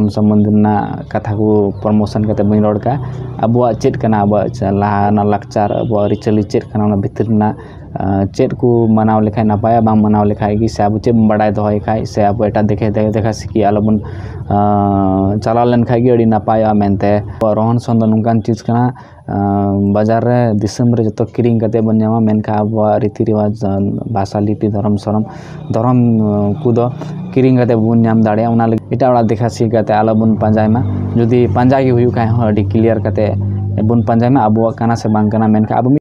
ᱟᱢ ᱥᱚᱢᱵᱚᱱᱫᱷᱮ ᱨᱮᱱᱟᱜ ᱠᱟᱛᱷᱟ ᱠᱚ ᱯᱨᱚᱢᱳᱥᱚᱱ ᱠᱟᱛᱮ ᱵᱟᱹᱧ ᱨᱚᱲ ᱠᱟᱜᱼᱟ ᱟᱵᱚᱣᱟᱜ ᱪᱮᱫ ᱠᱟᱱᱟ ᱟᱵᱚᱣᱟᱜ ᱞᱟᱦᱟ ᱚᱱᱟ ᱞᱟᱠᱪᱟᱨ ᱟᱵᱚᱣᱟᱜ ᱟᱹᱨᱤᱪᱟᱹᱞᱤ ᱪᱮᱫ ᱠᱟᱱᱟ ᱚᱱᱟ ᱵᱷᱤᱛᱤᱨ ᱨᱮᱱᱟᱜ ᱪᱮᱫ ᱠᱚ ᱢᱟᱱᱟᱣ ᱞᱮᱠᱷᱟᱡ ᱱᱟᱯᱟᱭᱟ ᱵᱟᱝ ᱢᱟᱱᱟᱣ ᱞᱮᱠᱷᱟᱡ ᱜᱮ ᱥᱮ ᱟᱵᱚ ᱪᱮᱫ ᱵᱚᱱ ᱵᱟᱰᱟᱭ ᱫᱚᱦᱚᱭ ᱠᱷᱟᱡ ᱥᱮ ᱟᱵᱚ ᱮᱴᱟᱜ ᱫᱤᱠᱮ ᱫᱮᱠᱷᱟ ᱥᱮᱠᱤ ᱟᱞᱚᱵᱚᱱ ᱪᱟᱞᱟᱣ ᱞᱮᱱᱠᱷᱟᱡ ᱜᱮ ᱟᱹᱰᱤ ᱱᱟᱯᱟᱭᱚᱜᱼᱟ ᱢᱮᱱᱛᱮ ᱨᱚᱦᱚᱱ ᱥᱚᱱ ᱫᱚ ᱱᱚᱝᱠᱟᱱ ᱪᱤᱡᱽ ᱠᱟᱱᱟ ᱵᱟᱡᱟᱨ ᱨᱮ ᱫᱤᱥᱚᱢ ᱨᱮ ᱡᱚᱛᱚ ᱠᱤᱨᱤᱧ ᱠᱟᱛᱮᱫ ᱵᱚᱱ ᱧᱟᱢᱟ ᱢᱮᱱᱠᱷᱟᱱ ᱟᱵᱚᱣᱟᱜ ᱨᱤᱛᱤ ᱨᱮᱣᱟᱡᱽ ᱵᱷᱟᱥᱟ ᱞᱤᱯᱤ ᱫᱷᱚᱨᱚᱢ ᱥᱚᱨᱚᱢ ᱫᱷᱚᱨᱚᱢ ᱠᱚᱫᱚ ᱠᱤᱨᱤᱧ ᱠᱟᱛᱮᱫ ᱵᱚᱱ ᱧᱟᱢ ᱫᱟᱲᱮᱭᱟᱜᱼᱟ ᱚᱱᱟ ᱞᱟᱹᱜᱤᱫ ᱮᱴᱟᱜ ᱦᱚᱲᱟᱜ ᱫᱮᱠᱷᱟ ᱥᱮᱠ ᱠᱟᱛᱮᱫ ᱟᱞᱚᱵᱚᱱ ᱯᱟᱸᱡᱟᱭ ᱢᱟ ᱡᱩᱫᱤ ᱯᱟᱸᱡᱟ ᱜᱮ ᱦᱩᱭᱩᱜ ᱠᱷᱟᱡ ᱦᱚᱸ ᱟᱹᱰᱤ ᱠᱞᱤᱭᱟᱨ ᱠᱟᱛᱮᱫ ᱵᱚᱱ ᱯᱟᱸᱡᱟᱭ ᱢᱟ ᱟᱵᱚᱣᱟᱜ ᱠᱟᱱᱟ ᱥᱮ ᱵᱟᱝ ᱠᱟᱱᱟ ᱢᱮᱱᱠᱷᱟᱱ ᱟᱵᱚ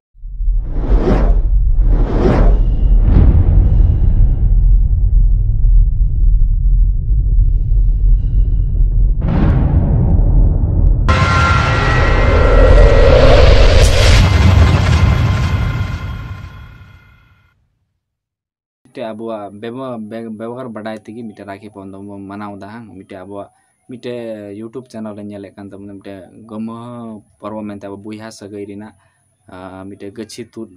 ᱢᱤᱫᱴᱮᱡ ᱟᱵᱚᱣᱟᱜ ᱵᱮᱵᱚᱦᱟᱨ ᱵᱟᱰᱟᱭ ᱛᱮᱜᱮ ᱢᱤᱫᱴᱮᱡ ᱨᱟᱠᱷᱤ ᱵᱚᱱᱫᱷᱚᱱ ᱵᱚᱱ ᱢᱟᱱᱟᱣᱫᱟ ᱢᱤᱫᱴᱮᱡ ᱟᱵᱚᱣᱟᱜ ᱢᱤᱫᱴᱮᱡ ᱤᱭᱩᱴᱩᱵᱽ ᱪᱮᱱᱮᱞ ᱨᱮ ᱧᱮᱞᱮᱫ ᱠᱟᱱ ᱛᱟᱵᱚᱱᱟ ᱢᱤᱫᱴᱮᱡ ᱜᱚᱢᱦᱚ ᱯᱚᱨᱵᱚ ᱢᱮᱱᱛᱮ ᱟᱵᱚ ᱵᱚᱭᱦᱟ ᱥᱟᱹᱜᱟᱹᱭ ᱨᱮᱱᱟᱜ ᱢᱤᱫᱴᱮᱡ ᱜᱟᱹᱪᱷᱤ ᱛᱩᱫ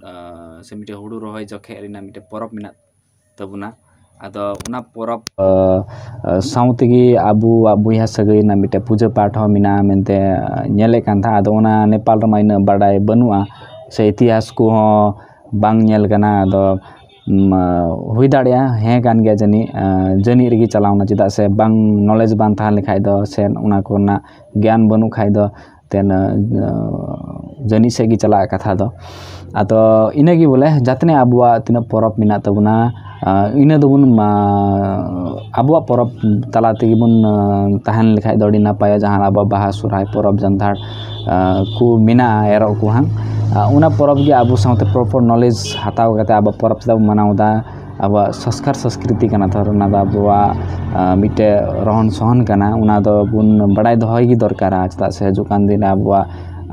ᱥᱮ ᱢᱤᱫᱴᱮᱡ ᱦᱩᱲᱩ ᱨᱚᱦᱚᱭ ᱡᱚᱠᱷᱮᱡ ᱨᱮᱱᱟᱜ ᱢᱤᱫᱴᱮᱡ ᱯᱚᱨᱚᱵᱽ ᱢᱮᱱᱟᱜ ᱛᱟᱵᱚᱱᱟ ᱟᱫᱚ ᱚᱱᱟ ᱯᱚᱨᱚᱵᱽ ᱥᱟᱶ ᱛᱮᱜᱮ ᱟᱵᱚᱣᱟᱜ ᱵᱚᱭᱦᱟ ᱥᱟᱹᱜᱟᱹᱭ ᱨᱮᱱᱟᱜ ᱢᱤᱫᱴᱮᱡ ᱯᱩᱡᱟᱹ ᱯᱟᱴ ᱦᱚᱸ ᱢᱮᱱᱟᱜᱼᱟ ᱢᱮᱱᱛᱮ ᱧᱮᱞᱮᱫ ᱠᱟᱱ ᱛᱟᱦᱮᱸᱫ ᱟᱫᱚ ᱚᱱᱟ ᱱᱮᱯᱟᱞ ᱨᱮᱢᱟ ᱤᱱᱟᱹᱜ ᱵᱟᱰᱟᱭ ᱵᱟᱹᱱᱩᱜᱼᱟ ᱥᱮ ᱤᱛᱤᱦᱟᱥ ᱠᱚᱦᱚᱸ ᱵᱟᱝ ᱧᱮᱞ ᱠᱟᱱᱟ ᱟᱫᱚ ᱦᱩᱭ ᱫᱟᱲᱮᱭᱟᱜᱼᱟ ᱦᱮᱸ ᱠᱟᱱ ᱜᱮᱭᱟ ᱡᱟᱹᱱᱤᱡ ᱡᱟᱹᱱᱤᱡ ᱨᱮᱜᱮ ᱪᱟᱞᱟᱣᱱᱟ ᱪᱮᱫᱟᱜ ᱥᱮ ᱵᱟᱝ ᱱᱚᱞᱮᱡᱽ ᱵᱟᱝ ᱛᱟᱦᱮᱸ ᱞᱮᱠᱷᱟᱡ ᱫᱚ ᱥᱮ ᱚᱱᱟ ᱠᱚᱨᱮᱱᱟᱜ ᱜᱮᱭᱟᱱ ᱵᱟᱹᱱᱩᱜ ᱠᱷᱟᱡ ᱫᱚ ᱛᱮᱱ ᱡᱟᱹᱱᱤᱡ ᱥᱮᱫ ᱜᱮ ᱪᱟᱞᱟᱜᱼᱟ ᱠᱟᱛᱷᱟ ᱫᱚ ᱟᱫᱚ ᱤᱱᱟᱹᱜᱮ ᱵᱚᱞᱮ ᱡᱟᱛᱱᱮ ᱟᱵᱚᱣᱟᱜ ᱛᱤᱱᱟᱹᱜ ᱯᱚᱨᱚᱵᱽ ᱢᱮᱱᱟᱜ ᱛᱟᱵᱚᱱᱟ ᱤᱱᱟᱹ ᱫᱚᱵᱚᱱ ᱟᱵᱚᱣᱟᱜ ᱯᱚᱨᱚᱵᱽ ᱛᱟᱞᱟ ᱛᱮᱜᱮ ᱵᱚᱱ ᱛᱟᱦᱮᱱ ᱞᱮᱠᱷᱟᱡ ᱫᱚ ᱟᱹᱰᱤ ᱱᱟᱯᱟᱭᱟ ᱡᱟᱦᱟᱸ ᱟᱵᱚᱣᱟᱜ ᱵᱟᱦᱟ ᱥᱚᱦᱨᱟᱭ ᱯᱚᱨᱚᱵᱽ ᱡᱟᱱᱛᱷᱟᱲ ᱠᱚ ᱢᱮᱱᱟᱜᱼᱟ ᱮᱨᱚᱜ ᱠᱚ ᱦᱟᱸᱜ ᱚᱱᱟ ᱯᱚᱨᱚᱵᱽ ᱜᱮ ᱟᱵᱚ ᱥᱟᱶᱛᱮ ᱯᱨᱚᱯᱟᱨ ᱱᱚᱞᱮᱡᱽ ᱦᱟᱛᱟᱣ ᱠᱟᱛᱮ ᱟᱵᱚ ᱯᱚᱨᱚᱵᱽ ᱪᱮᱫᱟᱜ ᱵᱚᱱ ᱢᱟᱱᱟᱣᱫᱟ ᱟᱵᱚᱣᱟᱜ ᱥᱚᱝᱥᱠᱟᱨ ᱥᱚᱝᱥᱠᱨᱤᱛᱤ ᱠᱟᱱᱟ ᱛᱚ ᱚᱱᱟ ᱫᱚ ᱟᱵᱚᱣᱟᱜ ᱢᱤᱫᱴᱮᱡ ᱨᱚᱦᱚᱱ ᱥᱚᱦᱚᱱ ᱠᱟᱱᱟ ᱚᱱᱟ ᱫᱚᱵᱚᱱ ᱵᱟᱲᱟᱭ ᱫᱚᱦᱚᱭ ᱜᱮ ᱫᱚᱨᱠᱟᱨᱟ ᱪᱮᱫᱟᱜ ᱥᱮ ᱦᱤᱡᱩᱜ ᱠᱟᱱ ᱫᱤᱱ ᱟᱵᱚᱣᱟᱜ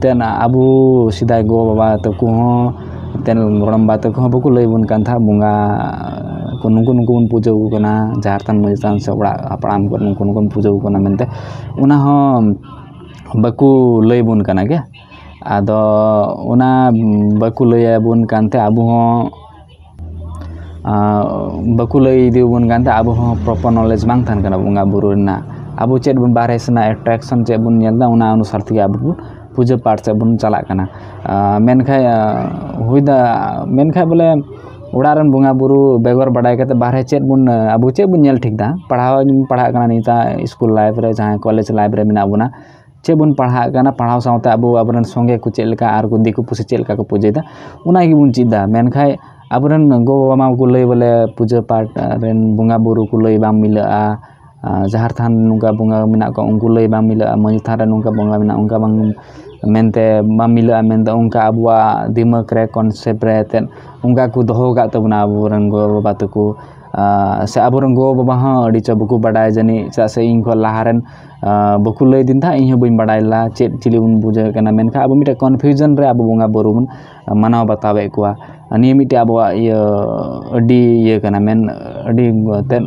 tena abu sidai go baba toku ho ten ngoram ba toku ho buku lei bun kan tha bunga kunu kunu kun puja u kana jartan mai tan se ora apram kunung kunung kun puja u kana mente una ho baku lei bun kana ge ado una baku lei bun kan te abu ho baku lei di te abu ho proper knowledge bang karena kana bunga buru na अब check बारे से attraction check बनता अनुसार थी अब पूजा पाठ check बन चलान मन खा बोले ओर बंगा बो बेगर बड़ा बारे चेक बन अब चेक बनल पढ़ा पढ़ा नीता स्कूल लाइफ में जहाँ कलेज लाइफ में मेना बोना बन पढ़ा पढ़ा साथ अब अब संगे को चलका और दिकू पुसी चलका को पूजे उनागे बन चेदा मन खा अब गो बामा को लै बोले पूजा पाठ बंगा बो को लई बा मिला Ah, zahar tahan nungga bunga mina ko unggul bang mila mo nungga bunga mina unga bang mente bang mila mente unga abua dima kre konsep reten unga ku doho ga to buna abu renggo ah, se abu renggo baba di co ku badai jani sa se ing laharen ah, buku le dinta ing ho bing badai la ce cili un buja kana men ka abu mita confusion re abu bunga borumun mana oba tawe kua ani mita abu a iya di iya kana men di ten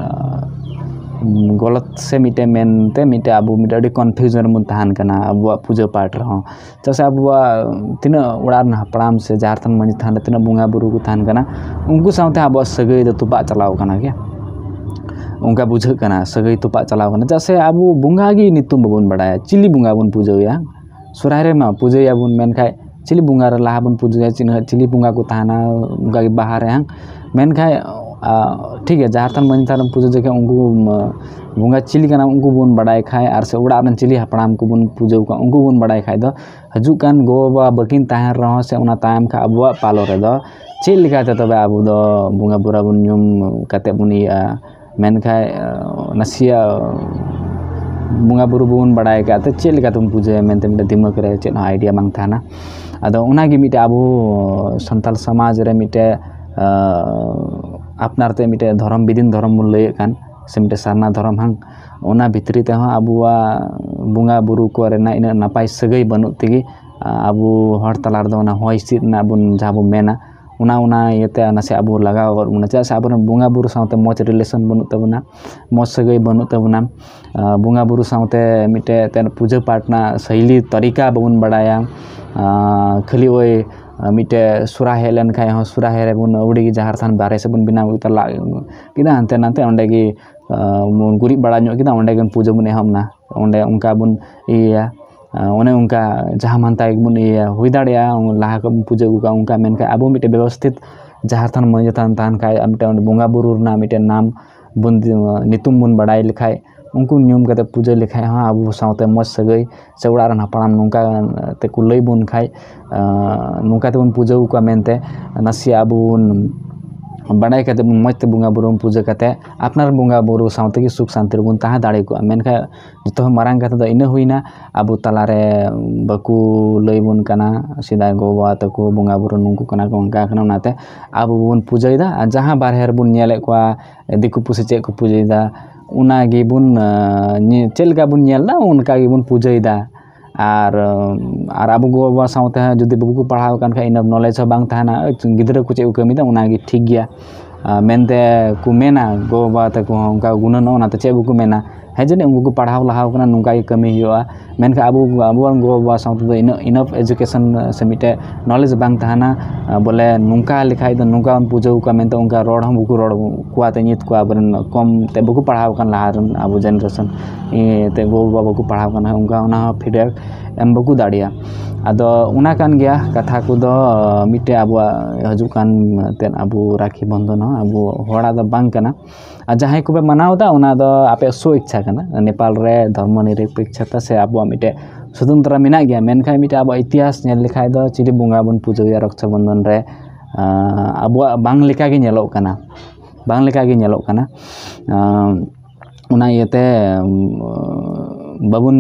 गलत से मिटे main मिटे अब मिटे confusion मुन अब पूजा पाठ रहा जैसे अब वह तीन उड़ार ना से जार तन मंजित थान तीन बुंगा बुरु को तहान उनको साथ अब सगई दो तो तुपा चलाओ उनका बुझे करना तुपा चलाओ करना जैसे अब बुंगा गी चिली बुंगा बुन पूजा सुरारे में पूजा बुन चिली बुंगा लहा बुन पूजा चिली बुंगा को तहाना उनका बाहर है हाँ? मेन ठीक है जार थान मन थान पूजा जखे उनको ᱵᱚᱸᱜᱟ ᱪᱤᱞᱤ ᱠᱟᱱᱟ ᱩᱱᱠᱩ ᱵᱚᱱ ᱵᱟᱰᱟᱭ ᱠᱷᱟᱡ ᱟᱨ ᱥᱮ ᱚᱲᱟᱜ ᱨᱮᱱ ᱪᱤᱞᱤ ᱦᱟᱯᱲᱟᱢ ᱠᱚᱵᱚᱱ ᱯᱩᱡᱟᱹᱣ ᱠᱚᱣᱟ ᱩᱱᱠᱩ ᱵᱚᱱ ᱵᱟᱰᱟᱭ ᱠᱷᱟᱡ ᱫᱚ ᱦᱤᱡᱩᱜ ᱠᱟᱱ ᱜᱚ ᱵᱟᱵᱟ ᱵᱟᱹᱠᱤᱱ ᱛᱟᱦᱮᱱ ᱨᱮᱦᱚᱸ ᱥᱮ ᱚᱱᱟ ᱛᱟᱭᱚᱢ ᱠᱷᱟᱡ ᱟᱵᱚᱣᱟᱜ ᱯᱟᱞᱚ ᱨᱮᱫᱚ ᱪᱮᱫ ᱞᱮᱠᱟᱛᱮ ᱛᱚᱵᱮ ᱟᱵᱚ ᱫᱚ ᱵᱚᱸᱜᱟ ᱵᱩᱨᱟ ᱵᱚᱱ ᱧᱩᱢ ᱠᱟᱛᱮ ᱵᱚᱱ ᱤᱭᱟᱹᱜᱼᱟ ᱢᱮᱱᱠᱷᱟᱡ ᱱᱟᱥᱮᱭᱟᱜ ᱵᱚᱸᱜᱟ ᱵᱩᱨᱩ ᱵᱚᱱ ᱵᱟᱰᱟᱭ ᱠᱟᱛᱮ ᱪᱮᱫ ᱞᱮᱠᱟᱛᱮᱵᱚᱱ ᱯᱩᱡᱟᱹᱭᱟ ᱢᱮᱱᱛᱮ ᱢᱤᱫᱴᱮᱱ ᱫᱤᱢᱟᱜᱽ ᱨᱮ ᱪᱮᱫ ᱦᱚᱸ ᱟᱭᱰᱤᱭᱟ ᱵᱟᱝ ᱛᱟᱦᱮᱱᱟ ᱟᱫᱚ ᱚᱱᱟᱜᱮ ᱢᱤᱫᱴᱮᱡ ᱟᱵᱚ ᱥᱟᱱᱛᱟᱲ ᱥᱚᱢᱟᱡᱽ ᱨᱮ ᱢᱤᱫᱴᱮᱡ ᱟᱯᱱᱟᱨ ᱛᱮ ᱢᱤᱫᱴᱮᱡ ᱫᱷᱚᱨᱚᱢ ᱵᱤᱫᱤᱱ ᱫᱷᱚᱨᱚᱢ ᱵᱚᱱ ᱞᱟᱹᱭᱮᱫ ᱠᱟᱱ ᱥᱮ ᱢᱤᱫᱴᱮᱡ ᱥᱟᱨᱱᱟ ᱫᱷᱚᱨᱚᱢ ᱦᱟᱝ ᱚᱱᱟ ᱵᱷᱤᱛᱨᱤ ᱛᱮᱦᱚᱸ ᱟᱵᱚᱣᱟᱜ ᱵᱚᱸᱜᱟᱼᱵᱩᱨᱩ ᱠᱚᱨᱮᱱᱟᱜ ᱤᱱᱟᱹᱜ ᱱᱟᱯᱟᱭ ᱥᱟᱹᱜᱟᱹᱭ ᱵᱟᱹᱱᱩᱜ ᱛᱮᱜᱮ ᱟᱵᱚ ᱦᱚᱲ ᱛᱟᱞᱟ ᱨᱮᱫᱚ ᱚᱱᱟ ᱦᱚᱭ ᱦᱤᱸᱥᱤᱫ ᱨᱮᱱᱟᱜ ᱵᱚᱱ ᱡᱟᱦᱟᱸ ᱵᱚᱱ ᱢᱮᱱᱟ ᱚᱱᱟ ᱚᱱᱟ ᱤᱭᱟᱹᱛᱮ ᱱᱟᱥᱮ ᱟᱵᱚ ᱞᱟᱜᱟᱣ ᱜᱚᱫ ᱵᱚᱱᱟ ᱪᱮᱫᱟᱜ ᱥᱮ ᱟᱵᱚᱨᱮᱱ ᱵᱚᱸᱜᱟᱼᱵᱩᱨᱩ ᱥᱟᱶᱛᱮ ᱢᱚᱡᱽ ᱨᱤᱞᱮᱥᱚᱱ ᱵᱟᱹᱱᱩᱜ ᱛᱟᱵᱚᱱᱟ ᱢᱚᱡᱽ ᱥᱟᱹᱜᱟᱹᱭ ᱵᱟᱹᱱᱩᱜ ᱛᱟᱵᱚᱱᱟ ᱵᱚᱸᱜᱟᱼᱵᱩᱨᱩ ᱥᱟᱶᱛᱮ ᱢᱤᱫᱴᱮᱡ ᱮᱱᱛᱮᱫ ᱯᱩᱡᱟᱹ ᱯᱟᱴ ᱨᱮᱱᱟᱜ ᱥᱳᱭᱞᱤ ᱛᱟᱹᱨᱤᱠᱟ ᱵᱟᱵᱚᱱ ᱵᱟᱲᱟᱭᱟ ᱠᱷᱟᱹᱞᱤ ᱳᱭ ᱢᱤᱫᱴᱮᱡ ᱥᱚᱨᱦᱟᱭ ᱦᱮᱡ ᱞᱮᱱᱠᱷᱟᱡ ᱦᱚᱸ ᱥᱚᱨᱦᱟᱭ ᱨᱮᱵᱚᱱ ᱟᱹᱣᱲᱤᱜᱮ ᱡᱟᱦᱮᱨ ᱛᱷᱟᱱ ᱵᱟᱨᱦᱮ ᱥᱮᱫ ᱵᱚᱱ ᱵᱮᱱᱟᱣ ᱠᱮᱫᱟ ᱦᱟᱱᱛᱮ ᱱᱟᱛᱮ ᱚᱸᱰᱮᱜᱮ ᱵᱚᱱ ᱜᱩᱨᱤᱡ ᱵᱟᱲᱟ ᱧᱚᱜ ᱠᱮᱫᱟ ᱚᱸᱰᱮ ᱜᱮ ᱯᱩᱡᱟᱹ ᱵᱚᱱ ᱮᱦᱚᱵ ᱮᱱᱟ ᱚᱸᱰᱮ ᱚᱱᱠᱟ ᱵᱚᱱ ᱤᱭᱟᱹᱭᱟ ᱚᱱᱮ ᱚᱱᱠᱟ ᱡᱟᱦᱟᱸ ᱢᱟᱱᱛᱟᱭ ᱜᱮᱵᱚᱱ ᱤᱭᱟᱹᱭᱟ ᱦᱩᱭ ᱫᱟᱲᱮᱭᱟᱜᱼᱟ ᱞᱟᱦᱟ ᱠᱷᱚᱡ ᱵᱚᱱ ᱯᱩᱡᱟᱹ ᱟᱹᱜᱩ ᱠᱟᱜᱼᱟ ᱚᱱᱠᱟ ᱢᱮᱱᱠᱷᱟᱡ ᱟᱵᱚ ᱢᱤᱫᱴᱮᱡ ᱵᱮᱵᱚᱥᱛᱷᱤᱛ ᱡᱟᱦᱮᱨ ᱛᱷᱟᱱ ᱢᱟᱹᱡᱷᱤ ᱛᱷᱟᱱ ᱛᱟᱦᱮᱱ ᱠᱷᱟᱡ ᱢᱤᱫᱴᱮᱱ ᱵᱚᱸᱜᱟᱼᱵᱩᱨᱩ ᱨᱮᱱᱟᱜ ᱢᱤᱫᱴᱮᱱ ᱱᱟᱢ ᱵᱚᱱ ᱧᱩᱛᱩᱢ ᱵᱚᱱ ᱵᱟᱰᱟᱭ ᱞᱮᱠᱷᱟᱡ ᱩᱱᱠᱩ ᱧᱩᱢ ᱠᱟᱛᱮᱫ ᱯᱩᱡᱟᱹ ᱞᱮᱠᱷᱟᱡ ᱦᱚᱸ ᱟᱵᱚ ᱥᱟᱶᱛᱮ ᱢᱚᱡᱽ ᱥᱟᱹᱜᱟᱹᱭ ᱥᱮ ᱚᱲᱟᱜ ᱨᱮᱱ ᱦᱟᱯᱲᱟᱢ ᱱᱚᱝᱠᱟ ᱛᱮᱠᱚ ᱞᱟᱹᱭ ᱵᱚᱱ ᱠᱷᱟᱡ ᱱᱚᱝᱠᱟ ᱛᱮᱵᱚᱱ ᱯᱩᱡᱟᱹᱣ ᱠᱚᱣᱟ ᱢᱮᱱᱛᱮ ᱱᱟᱥᱮᱭᱟᱜ ᱟᱵᱚ ᱵᱚᱱ ᱵᱟᱰᱟᱭ ᱠᱟᱛᱮᱫ ᱵᱚᱱ ᱢᱚᱡᱽ ᱛᱮ ᱵᱚᱸᱜᱟᱼᱵᱩᱨᱩ ᱵᱚᱱ ᱯᱩᱡᱟᱹ ᱠᱟᱛᱮᱫ ᱟᱯᱱᱟᱨ ᱵᱚᱸᱜᱟᱼᱵᱩᱨᱩ ᱥᱟᱶ ᱛᱮᱜᱮ ᱥᱩᱠ ᱥᱟᱱᱛᱤ ᱨᱮᱵᱚᱱ ᱛᱟᱦᱮᱸ ᱫᱟᱲᱮ ᱠᱚᱜᱼᱟ ᱢᱮᱱᱠᱷᱟᱱ ᱡᱚᱛᱚ ᱢᱟᱨᱟᱝ ᱠᱟᱛᱷᱟ ᱫᱚ ᱤᱱᱟᱹ ᱦᱩᱭᱱᱟ ᱟᱵᱚ ᱛᱟᱞᱟᱨᱮ ᱵᱟᱠᱚ ᱞᱟᱹᱭ ᱵᱚᱱ ᱠᱟᱱᱟ ᱥᱮᱫᱟᱭ ᱜᱚᱼᱵᱟᱵᱟ ᱛᱟᱠᱚ ᱵᱚᱸᱜᱟᱼᱵᱩᱨᱩ ᱱᱩᱝᱠᱩ ᱠᱟᱱᱟ ᱠᱚ ᱚᱱᱠᱟ ᱠᱟᱱᱟ ᱚᱱᱟᱛᱮ ᱟᱵᱚ ᱵᱚᱱ ᱯᱩᱡᱟᱹᱭᱮᱫᱟ ᱟᱨ ᱡᱟᱦᱟᱸ ᱵᱟᱨᱦᱮ ᱨᱮᱵᱚᱱ ᱧᱮᱞᱮᱫ ᱠᱚᱣᱟ ᱫᱤᱠᱩ ᱯᱩᱥᱤ ᱪᱮᱫ ᱠᱚ ᱯᱩᱡᱟᱹᱭᱮᱫᱟ ᱚᱱᱟ ᱜᱮᱵᱚᱱ ᱪᱮᱫ ᱞᱮᱠᱟ ᱵᱚᱱ ᱧᱮᱞ ᱮᱫᱟ ᱚᱱᱠᱟ ᱜᱮᱵᱚᱱ ᱯᱩᱡᱟᱹᱭᱮᱫᱟ ᱟᱨ ᱟᱨ ᱟᱵᱚ ᱜᱚᱼᱵᱟᱵᱟ ᱥᱟᱶᱛᱮ ᱦᱚᱸ ᱡᱩᱫᱤ ᱵᱟᱠᱚ ᱯᱟᱲᱦᱟᱣ ᱟᱠᱟᱱ ᱠᱷᱟᱡ ᱤᱱᱟᱹ ᱱᱚᱞᱮᱡᱽ ᱦᱚᱸ ᱵᱟᱝ ᱛᱟᱦᱮᱱᱟ ᱜᱤᱫᱽᱨᱟᱹ ᱠᱚ ᱪᱮᱫ ᱠᱚ ᱠᱟᱹᱢᱤᱭᱮᱫᱟ ᱚᱱᱟᱜᱮ ᱴᱷᱤᱠ ᱜᱮᱭᱟ ᱢᱮᱱᱛᱮ ᱠᱚ ᱢᱮᱱᱟ ᱜᱚᱼᱵᱟᱵᱟ ᱛᱟᱠᱚ ᱦᱚᱸ ᱚᱱᱠᱟ ᱜᱩᱱᱟᱹᱱᱚᱜᱼᱟ ᱚᱱᱟᱛᱮ ᱪᱮᱫ ᱵᱟᱠᱚ ᱢᱮᱱᱟ ᱦᱮᱸ ᱡᱟᱹᱱᱤᱡ ᱩᱱᱠᱩ ᱠᱚ ᱯᱟᱲᱦᱟᱣ ᱞᱟᱦᱟᱣ ᱠᱟᱱᱟ ᱱᱚᱝᱠᱟ ᱜᱮ ᱠᱟᱹᱢᱤ ᱦᱩᱭᱩᱜᱼᱟ ᱢᱮᱱᱠᱷᱟᱱ ᱟᱵᱚ ᱟᱵᱚᱨᱮᱱ ᱜᱚᱼᱵᱟᱵᱟ ᱥᱟᱶᱛᱮ ᱫᱚ ᱤᱱᱟᱹᱜ ᱤᱱᱟᱹᱜ ᱮᱰᱩᱠᱮᱥᱚᱱ ᱥᱮ ᱢᱤᱫᱴᱮᱡ ᱱᱚᱞᱮᱡᱽ ᱵᱟᱝ ᱛᱟᱦᱮᱱᱟ ᱵᱚᱞᱮ ᱱᱚᱝᱠᱟ ᱞᱮᱠᱷᱟᱡ ᱫᱚ ᱱᱚᱝᱠᱟ ᱵᱚᱱ ᱵᱩᱡᱷᱟᱹᱣ ᱠᱚᱣᱟ ᱢᱮᱱᱛᱮ ᱚᱱᱠᱟ ᱨᱚᱲ ᱦᱚᱸ ᱵᱟᱠᱚ ᱨᱚᱲ ᱠᱚᱣᱟ ᱛᱮ ᱱᱤᱛ ᱠᱚ ᱟᱵᱚᱨᱮᱱ ᱠᱚᱢ ᱛᱮ ᱵᱟᱠᱚ ᱯᱟᱲᱦᱟᱣ ᱠᱟᱱ ᱞᱟᱦᱟᱨᱮᱱ ᱟᱵᱚ ᱡᱮᱱᱟᱨᱮᱥᱚᱱ ᱛᱮ ᱜᱚᱼᱵᱟᱵᱟ ᱵᱟᱠᱚ ᱯᱟᱲᱦᱟᱣ ᱠᱟᱱᱟ ᱚᱱᱠᱟ ᱚᱱᱟ ᱦᱚᱸ ᱯᱷᱤᱰᱵᱮᱠ ᱮᱢ ᱵᱟᱠᱚ ᱫᱟᱲᱮᱭᱟᱜᱼᱟ ᱟᱫᱚ ᱚᱱᱟ ᱠᱟᱱ ᱜᱮᱭᱟ ᱠᱟᱛᱷᱟ ᱠᱚᱫᱚ ᱢᱤᱫᱴᱮᱡ ᱟᱵᱚᱣᱟᱜ ᱦᱤᱡᱩᱜ ᱠᱟᱱ ᱛᱮᱫ ᱟᱵᱚ ᱨᱟᱠᱷᱤ ᱵᱚᱱᱫᱷᱚᱱ ᱦᱚᱸ ᱟᱵᱚ ᱦᱚᱲᱟᱜ ᱫᱚ ᱵᱟᱝ ᱠᱟᱱᱟ ᱟᱨ ᱡᱟᱦᱟᱸᱭ ᱠᱚᱯᱮ ᱢᱟᱱᱟᱣᱫᱟ ᱚᱱᱟ ᱫᱚ ᱟᱯᱮᱭᱟᱜ ᱥᱚ ᱤᱪᱪᱷᱟ kana Nepal re dharma nirpekshata se abo amite swatantra mena gya menkha amite abo itihas nyel likhai da chiri bunga bun pujoya raksha bandhan re abo bang lekha ge nyelok kana bang lekha ge nyelok kana una yete babun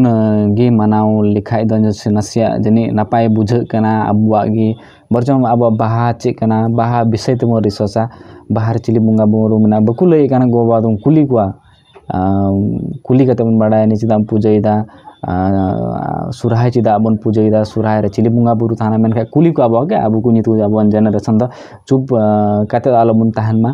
gi manau likhai da nasya jani napai bujha kana abo gi borjom abo baha che kana baha bisay tumo risosa bahar chili bunga bun ru mena bakulai kana go badun kuli kwa kuli katamun badaya nici dam pujai da surahai cida abon pujai da surahai re cili bunga buru tahana kaya kuli ku abu ke abu kunyitu abo anjana re sonda cup kate da alamun tahan ma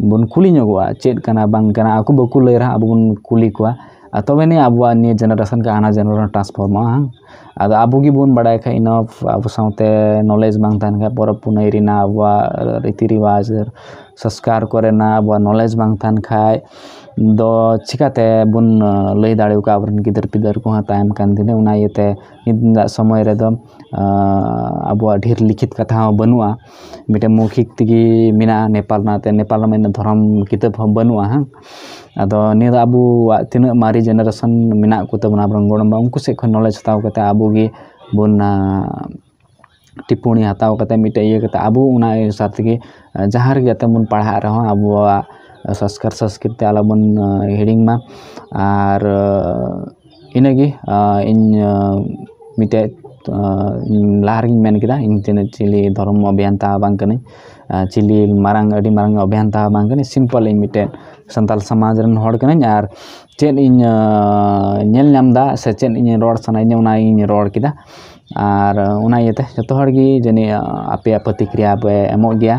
bun kuli nyo ced cet kana bang kana aku bo kulai ra abu bun kuli kua atau meni abu ani generasan ke ana generasan transforma ang ada abu gi bun badaya ka inof abu sangte knowledge bang tahan ka pora puna irina abu riti riwazir ᱥᱚᱝᱥᱠᱟᱨ ᱠᱚᱨᱮᱱᱟᱜ ᱟᱵᱚᱣᱟᱜ knowledge ᱵᱟᱝ ᱛᱟᱦᱮᱱ ᱠᱷᱟᱡ ᱫᱚ ᱪᱤᱠᱟᱹᱛᱮ ᱵᱚᱱ ᱞᱟᱹᱭ ᱫᱟᱲᱮ ᱠᱚᱣᱟ ᱟᱵᱚᱨᱮᱱ ᱜᱤᱫᱟᱹᱨ ᱯᱤᱫᱟᱹᱨ ᱠᱚᱦᱚᱸ ᱛᱟᱭᱚᱢ ᱠᱟᱱ ᱫᱤᱱᱨᱮ ᱚᱱᱟ ᱤᱭᱟᱹᱛᱮ ᱱᱤᱛᱟᱜ ᱥᱚᱢᱚᱭ ᱨᱮᱫᱚ ᱟᱵᱚᱣᱟᱜ ᱰᱷᱮᱨ ᱞᱤᱠᱷᱤᱛ ᱠᱟᱛᱷᱟ ᱦᱚᱸ ᱵᱟᱹᱱᱩᱜᱼᱟ ᱢᱤᱫᱴᱮᱱ ᱢᱳᱣᱠᱷᱤᱠ ᱛᱮᱜᱮ ᱢᱮᱱᱟᱜᱼᱟ ᱱᱮᱯᱟᱞ ᱨᱮᱱᱟᱜ ᱱᱮᱯᱟᱞ ᱨᱮᱢᱟ ᱤᱱᱟᱹᱜ ᱫᱷᱚᱨᱚᱢ ᱠᱤᱛᱟᱹᱵ ᱦᱚᱸ ᱵᱟᱹᱱᱩᱜᱼᱟ ᱦᱟᱝ ᱟᱫᱚ ᱱᱤᱭᱟᱹ ᱫᱚ ᱟᱵᱚᱣᱟᱜ ᱛᱤᱱᱟᱹᱜ ᱢᱟᱨᱮ ᱡᱮᱱᱟᱨᱮᱥᱚᱱ ᱢᱮᱱᱟᱜ ᱠᱚᱛᱟᱵᱚᱱᱟ ᱟᱵᱚᱨᱮᱱ ᱜᱚᱲᱚᱢᱵᱟ ᱩᱱᱠᱩ ᱥᱮᱫ ᱠᱷᱚᱱ ᱱᱚᱞᱮᱡᱽ ᱦᱟᱛᱟᱣ ᱠᱟᱛᱮᱫ ᱟᱵᱚᱜᱮ ᱵᱚᱱ tipuni atau kata mita iya kata abu una iya sate ki jahar ki atamun pada abu wa saskar saskir te alamun ma ar ina gi in mita lahar gi men kita in tina chili dorom mo bian ta bang kani chili marang adi marang mo bian ta bang kani simple in mita santal samajaran hor kani nyar chen in nyel nyam da sa chen in nyer sana nyau na in nyer kita ᱟᱨ ᱚᱱᱟ ᱤᱭᱟᱹᱛᱮ ᱡᱚᱛᱚ ᱦᱚᱲᱜᱮ ᱡᱟᱹᱱᱤᱡ ᱟᱯᱮᱭᱟᱜ ᱯᱨᱚᱛᱤᱠᱨᱤᱭᱟ ᱯᱮ ᱮᱢᱚᱜ ᱜᱮᱭᱟ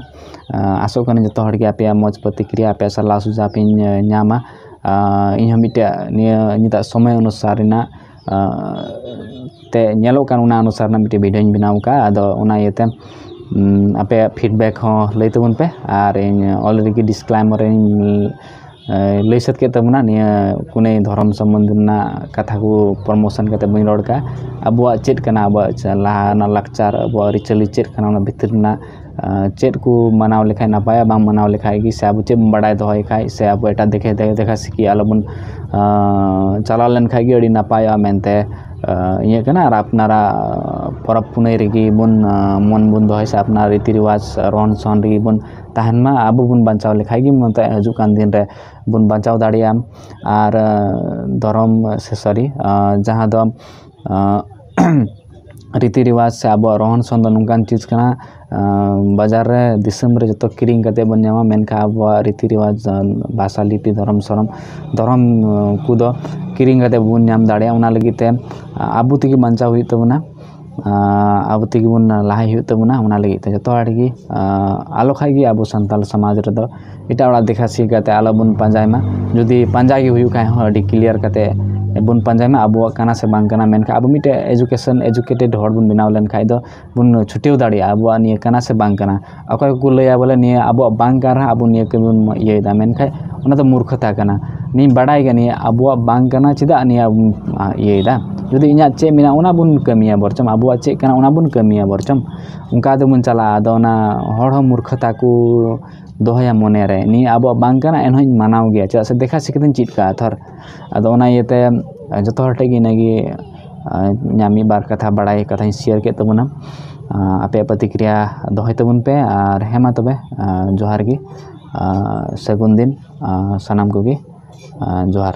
ᱟᱥᱚᱜ ᱠᱟᱹᱱᱟᱹᱧ ᱡᱚᱛᱚ ᱦᱚᱲᱜᱮ ᱟᱯᱮᱭᱟᱜ ᱢᱚᱡᱽ ᱯᱨᱚᱛᱤᱠᱨᱤᱭᱟ ᱟᱯᱮᱭᱟᱜ ᱥᱟᱞᱦᱟ ᱥᱩᱡᱟᱹᱣ ᱯᱮ ᱧᱟᱢᱟ ᱤᱧᱦᱚᱸ ᱢᱤᱫᱴᱮᱡ ᱱᱤᱭᱟᱹ ᱱᱤᱛᱟᱜ ᱥᱚᱢᱚᱭ ᱚᱱᱩᱥᱟᱨ ᱨᱮᱱᱟᱜ ᱛᱮ ᱧᱮᱞᱚᱜ ᱠᱟᱱ ᱚᱱᱟ ᱚᱱᱩᱥᱟᱨ ᱨᱮᱱᱟᱜ ᱢᱤᱫᱴᱮᱡ ᱵᱷᱤᱰᱭᱳᱧ ᱵᱮᱱᱟᱣ ᱟᱠᱟᱫᱼᱟ ᱟᱫᱚ ᱚᱱᱟ ᱤᱭᱟᱹᱛᱮ ᱟᱯᱮᱭᱟᱜ ᱯᱷᱤᱰᱵᱮᱠ ᱦᱚᱸ ᱞᱟᱹᱭ ᱛᱟᱵᱚᱱ ᱯᱮ ᱟᱨ ᱤᱧ ᱚᱞᱨᱮᱰᱤ ᱰᱤᱥᱠᱞᱟᱭᱢᱟᱨ ᱤᱧ ᱞᱟᱹᱭ ᱥᱟᱹᱛ ᱠᱮᱫ ᱛᱟᱵᱚᱱᱟ ᱱᱤᱭᱟᱹ ᱠᱩᱱᱟᱹᱭ ᱫᱷᱚᱨᱚᱢ ᱥᱚᱢᱵᱚᱱᱫᱷᱮ ᱨᱮᱱᱟᱜ ᱠᱟᱛᱷᱟ ᱠᱚ ᱯᱨᱚᱢᱳᱥᱚᱱ ᱠᱟᱛᱮᱫ ᱵᱟᱹᱧ ᱨᱚᱲ ᱠᱟᱜᱼᱟ ᱟᱵᱚᱣᱟᱜ ᱪᱮᱫ ᱠᱟᱱᱟ ᱟᱵᱚᱣᱟᱜ ᱞᱟᱦᱟ ᱨᱮᱱᱟᱜ ᱞᱟᱠᱪᱟᱨ ᱟᱵᱚᱣᱟᱜ ᱟᱹᱨᱤᱪᱟᱹᱞᱤ ᱪᱮᱫ ᱠᱟᱱᱟ ᱚᱱᱟ ᱵᱷᱤᱛᱤᱨ ᱨᱮᱱᱟᱜ ᱪᱮᱫ ᱠᱚ ᱢᱟᱱᱟᱣ ᱞᱮᱠᱷᱟᱱ ᱱᱟᱯᱟᱭᱟ ᱵᱟᱝ ᱢᱟᱱᱟᱣ ᱞᱮᱠᱷᱟᱱ ᱜᱮ ᱥᱮ ᱟᱵᱚ ᱪᱮᱫ ᱵᱚᱱ ᱵᱟᱲᱟᱭ ᱫᱚᱦᱚᱭ ᱠᱷᱟᱱ ᱥᱮ ᱟᱵᱚ ᱮᱴᱟᱜ ᱫᱤᱠᱮ ᱫᱮᱠᱷᱟ ᱥᱮᱠᱤ ᱟᱞᱚᱵᱚᱱ ᱪᱟᱞᱟᱣ ᱞᱮᱱᱠᱷᱟᱱ ᱜᱮ ᱟᱹᱰᱤ ᱱᱟᱯᱟᱭᱚᱜᱼᱟ ᱢᱮᱱᱛᱮ ইয়ে কেন আর আপনারা পরব পুনই রেগে বন মন বন্ধ হয়েছে আপনার রীতিরিওয়াজ রহন সহন রেগে বন তাহেন মা আবু বন বাঁচাও লেখাই গে মতো হাজু কান দিন রে বন বাঁচাও দাঁড়িয়াম আর ধরম সে সরি যাহা দো रीतिरिवाज से अब रहन सहन नुकान चीज करना बाजार रे दिसम रे जो किरिंग कते बन जामा मेन का अब रीतिरिवाज भाषा लिपि धर्म सरम धर्म कूद ᱠᱤᱨᱤᱧ ᱠᱟᱛᱮᱫ ᱵᱟᱵᱚᱱ ᱧᱟᱢ ᱫᱟᱲᱮᱭᱟᱜᱼᱟ ᱚᱱᱟ ᱞᱟᱹᱜᱤᱫ ᱛᱮ ᱟᱵᱚ ᱛᱮᱜᱮ ᱵᱟᱧᱪᱟᱣ ᱦᱩᱭᱩᱜ ᱛᱟᱵᱚᱱᱟ ᱟᱵᱚ ᱛᱮᱜᱮ ᱵᱚᱱ ᱞᱟᱦᱟᱭ ᱦᱩᱭᱩᱜ ᱛᱟᱵᱚᱱᱟ ᱚᱱᱟ ᱞᱟᱹᱜᱤᱫ ᱛᱮ ᱡᱚᱛᱚ ᱦᱚᱲ ᱜᱮ ᱟᱞᱚ ᱠᱷᱟᱡ ᱜᱮ ᱟᱵᱚ ᱥᱟᱱᱛᱟᱲ ᱥᱚᱢᱟᱡᱽ ᱨᱮᱫᱚ ᱮᱴᱟᱜ ᱦᱚᱲᱟᱜ ᱫᱮᱠᱷᱟ ᱥᱮᱠᱷᱟ ᱠᱟᱛᱮ ᱟᱞᱚᱵᱚᱱ ᱯᱟᱸᱡᱟᱭ ᱢᱟ ᱡᱩᱫᱤ ᱯᱟᱸᱡᱟ ᱜᱮ ᱦᱩᱭᱩᱜ ᱠᱷᱟᱡ ᱦᱚᱸ ᱟᱹᱰᱤ ᱠᱞᱤᱭᱟᱨ ᱠᱟᱛᱮ ᱵᱚᱱ ᱯᱟᱸᱡᱟᱭ ᱢᱟ ᱟᱵᱚᱣᱟᱜ ᱠᱟᱱᱟ ᱥᱮ ᱵᱟᱝ ᱠᱟᱱᱟ ᱢᱮᱱᱠᱷᱟᱱ ᱟᱵᱚ ᱢᱤᱫᱴᱮᱡ ᱮᱰᱩᱠᱮᱥᱚᱱ ᱮᱰᱩᱠᱮᱴᱮᱰ ᱦᱚᱲ ᱵᱚᱱ ᱵᱮᱱᱟᱣ ᱞᱮᱱᱠᱷᱟᱡ ᱫᱚ ᱵᱚᱱ ᱪᱷᱩᱴᱟᱹᱣ ᱫᱟᱲᱮᱭᱟᱜᱼᱟ ᱟᱵᱚᱣᱟᱜ ᱱᱤᱭᱟᱹ ᱠᱟᱱᱟ ᱥᱮ ᱵᱟᱝ ᱠᱟᱱᱟ ᱚᱠᱚᱭ ᱠᱚᱠᱚ ᱞᱟᱹᱭᱟ ᱵᱚᱞᱮ ᱱᱤᱭᱟᱹ ᱟᱵᱚᱣᱟᱜ ᱵᱟᱝ ᱠᱟᱱ ᱨᱮᱦᱚᱸ ᱟᱵᱚ ᱱᱤᱭᱟᱹ ᱠᱚᱵᱚᱱ ᱤᱭᱟᱹᱭᱮᱫᱟ ᱢᱮᱱᱠᱷᱟᱡ ᱚᱱᱟ ᱫᱚ ᱢᱩᱨᱠᱷᱚᱛᱟ ᱠᱟᱱᱟ ᱱᱤᱭᱟᱹ ᱵᱟᱰᱟᱭ ᱜᱮ ᱱᱤᱭᱟᱹ ᱟᱵᱚᱣᱟᱜ ᱵᱟᱝ ᱠᱟᱱᱟ ᱪᱮᱫᱟᱜ ᱱᱤᱭᱟᱹ ᱤᱭᱟᱹᱭᱮᱫᱟ ᱡᱩᱫᱤ ᱤᱧᱟᱹᱜ ᱪᱮᱫ ᱢᱮᱱᱟᱜᱼᱟ ᱚᱱᱟ ᱵᱚᱱ ᱠᱟᱹᱢᱤᱭᱟ ᱵᱚᱨᱪᱚᱢ ᱟᱵᱚᱣᱟᱜ ᱪᱮᱫ ᱠᱟᱱᱟ ᱚᱱᱟ ᱵᱚᱱ ᱠᱟᱹᱢᱤᱭᱟ ᱵᱚᱨᱪᱚᱢ ᱚᱱᱠᱟ ᱛᱮᱵᱚᱱ ᱪᱟᱞᱟᱜᱼᱟ ᱟᱫᱚ ᱚᱱᱟ ᱦᱚᱲ ᱦᱚᱸ ᱢᱩᱨᱠᱷᱚᱛᱟ ᱠᱚ ᱫᱚᱦᱚᱭᱟ ᱢᱚᱱᱮᱨᱮ ᱱᱤᱭᱟᱹ ᱟᱵᱚᱣᱟᱜ ᱵᱟᱝ ᱠᱟᱱᱟ ᱮᱱᱦᱚᱸᱧ ᱢᱟᱱᱟᱣ ᱜᱮᱭᱟ ᱪᱮᱫᱟᱜ ᱥᱮ ᱫᱮᱠᱷᱟ ᱥᱮᱠᱷᱟᱛᱤᱧ ᱪᱮᱫ ᱠᱟᱜᱼᱟ ᱛᱷᱚᱨ ᱟᱫᱚ ᱚᱱᱟ ᱤᱭᱟᱹᱛᱮ ᱡᱚᱛᱚ ᱦᱚᱲ ᱴᱷᱮᱡ ᱜᱮ ᱤᱱᱟᱹᱜᱮ ᱤᱧᱟᱹᱜ ᱢᱤᱫ ᱵᱟᱨ ᱠᱟᱛᱷᱟ ᱵᱟᱲᱟᱭ ᱠᱟᱛᱷᱟᱧ ᱥᱮᱭᱟᱨ ᱠᱮᱫ ᱛᱟᱵᱚᱱᱟ ᱟᱯᱮᱭᱟᱜ ᱯᱨᱚᱛᱤᱠᱨᱤᱭᱟ ᱫᱚᱦᱚᱭ ᱛᱟᱵᱚᱱ ᱯᱮ ᱟᱨ ᱦᱮᱸ ᱢᱟ ᱛᱚᱵᱮ ᱡᱚᱦᱟᱨ ᱜᱮ ᱥᱟᱹᱜᱩᱱ ᱫᱤᱱ ᱥᱟᱱᱟᱢ ᱠᱚᱜᱮ ᱡᱚᱦᱟᱨ